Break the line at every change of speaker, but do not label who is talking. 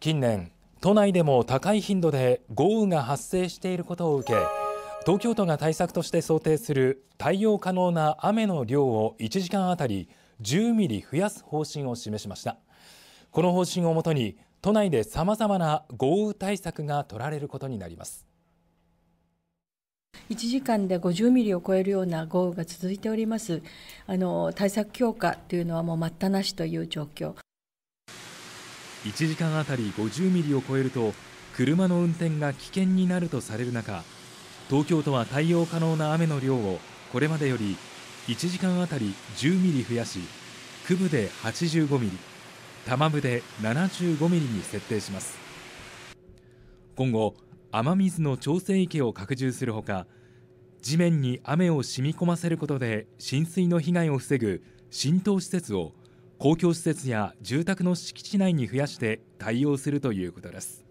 近年都内でも高い頻度で豪雨が発生していることを受け東京都が対策として想定する対応可能な雨の量を1時間あたり10ミリ増やす方針を示しましたこの方針をもとに都内でさまざまな豪雨対策が取られることになります
1時間で50ミリを超えるような豪雨が続いておりますあの対策強化というのはもう待ったなしという状況
1時間あたり50ミリを超えると車の運転が危険になるとされる中東京都は対応可能な雨の量をこれまでより1時間あたり10ミリ増やし区部で85ミリ多摩部で75ミリに設定します今後雨水の調整池を拡充するほか地面に雨を染み込ませることで浸水の被害を防ぐ浸透施設を公共施設や住宅の敷地内に増やして対応するということです